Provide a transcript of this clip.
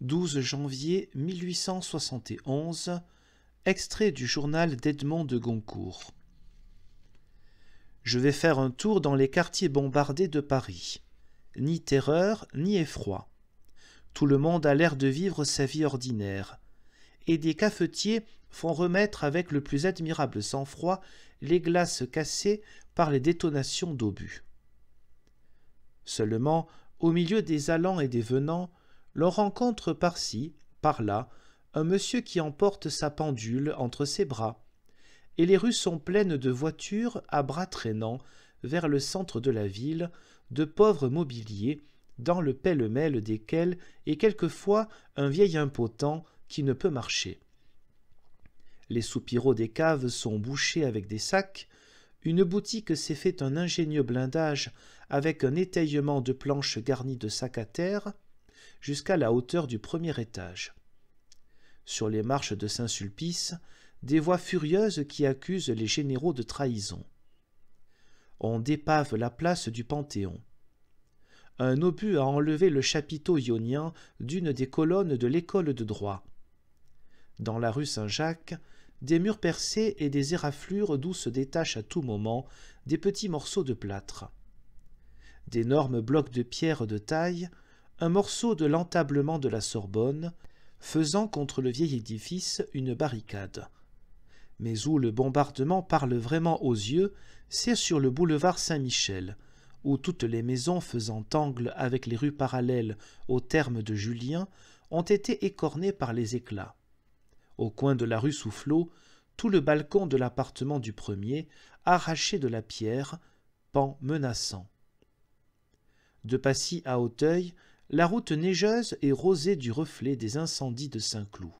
12 janvier 1871, extrait du journal d'Edmond de Goncourt. Je vais faire un tour dans les quartiers bombardés de Paris. Ni terreur, ni effroi. Tout le monde a l'air de vivre sa vie ordinaire. Et des cafetiers font remettre avec le plus admirable sang-froid les glaces cassées par les détonations d'obus. Seulement, au milieu des allants et des venants, l'on rencontre par-ci, par-là, un monsieur qui emporte sa pendule entre ses bras, et les rues sont pleines de voitures à bras traînants vers le centre de la ville, de pauvres mobiliers, dans le pêle-mêle desquels est quelquefois un vieil impotent qui ne peut marcher. Les soupiraux des caves sont bouchés avec des sacs, une boutique s'est fait un ingénieux blindage avec un étayement de planches garnies de sacs à terre, jusqu'à la hauteur du premier étage. Sur les marches de Saint-Sulpice, des voix furieuses qui accusent les généraux de trahison. On dépave la place du Panthéon. Un obus a enlevé le chapiteau ionien d'une des colonnes de l'école de droit. Dans la rue Saint-Jacques, des murs percés et des éraflures d'où se détachent à tout moment des petits morceaux de plâtre. D'énormes blocs de pierre de taille, un morceau de l'entablement de la Sorbonne, faisant contre le vieil édifice une barricade. Mais où le bombardement parle vraiment aux yeux, c'est sur le boulevard Saint-Michel, où toutes les maisons faisant angle avec les rues parallèles au terme de Julien ont été écornées par les éclats. Au coin de la rue Soufflot, tout le balcon de l'appartement du premier, arraché de la pierre, pend menaçant. De Passy à Auteuil, la route neigeuse est rosée du reflet des incendies de Saint-Cloud.